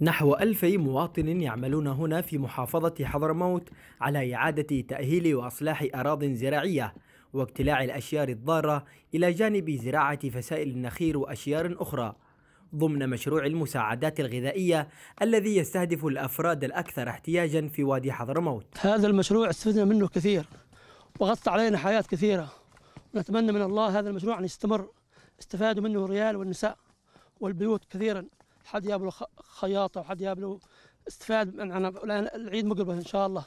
نحو ألفي مواطن يعملون هنا في محافظة حضرموت على إعادة تأهيل وإصلاح أراض زراعية واقتلاع الأشيار الضارة إلى جانب زراعة فسائل النخير وأشيار أخرى ضمن مشروع المساعدات الغذائية الذي يستهدف الأفراد الأكثر احتياجا في وادي حضرموت هذا المشروع استفدنا منه كثير وغطى علينا حياة كثيرة نتمنى من الله هذا المشروع أن يستمر استفادوا منه الرجال والنساء والبيوت كثيرا حد يابلو خياطه وحد يابلو استفاد من انا العيد مقرب ان شاء الله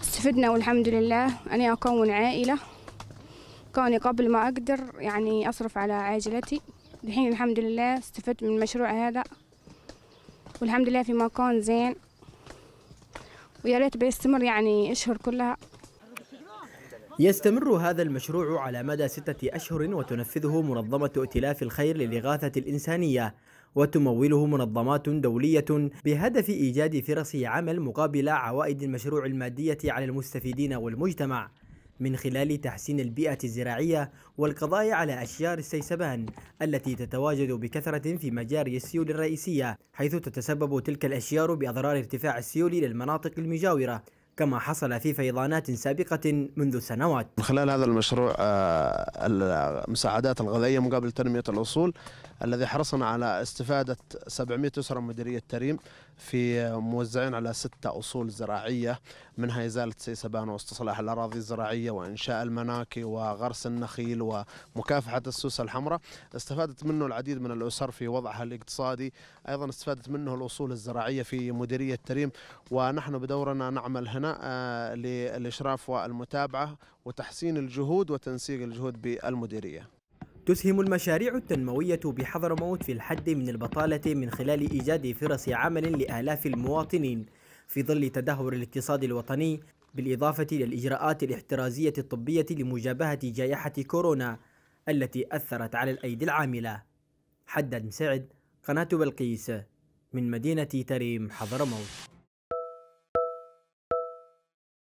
استفدنا والحمد لله اني اكون عائله كوني قبل ما اقدر يعني اصرف على عاجلتي الحين الحمد لله استفدت من المشروع هذا والحمد لله في مكان زين ويا ريت بيستمر يعني اشهر كلها يستمر هذا المشروع على مدى ستة أشهر وتنفذه منظمة ائتلاف الخير للإغاثة الإنسانية وتموله منظمات دولية بهدف إيجاد فرص عمل مقابل عوائد المشروع المادية على المستفيدين والمجتمع من خلال تحسين البيئة الزراعية والقضاء على أشجار السيسبان التي تتواجد بكثرة في مجاري السيول الرئيسية حيث تتسبب تلك الأشجار بأضرار ارتفاع السيول للمناطق المجاورة كما حصل في فيضانات سابقة منذ سنوات من خلال هذا المشروع آه، المساعدات الغذائية مقابل تنمية الأصول الذي حرصنا على استفادة 700 أسرة مديرية تريم في موزعين على ستة أصول زراعية منها إزالة سيسبان واستصلاح الأراضي الزراعية وإنشاء المناكي وغرس النخيل ومكافحة السوسة الحمراء استفادت منه العديد من الأسر في وضعها الاقتصادي أيضا استفادت منه الأصول الزراعية في مديرية تريم ونحن بدورنا نعمل هنا آه، للإشراف والمتابعة وتحسين الجهود وتنسيق الجهود بالمديرية تسهم المشاريع التنموية بحضرموت في الحد من البطالة من خلال إيجاد فرص عمل لآلاف المواطنين في ظل تدهور الاقتصاد الوطني بالإضافة للإجراءات الاحترازية الطبية لمجابهة جائحة كورونا التي أثرت على الأيدي العاملة حدد مساعد قناة بلقيس من مدينة تريم حضرموت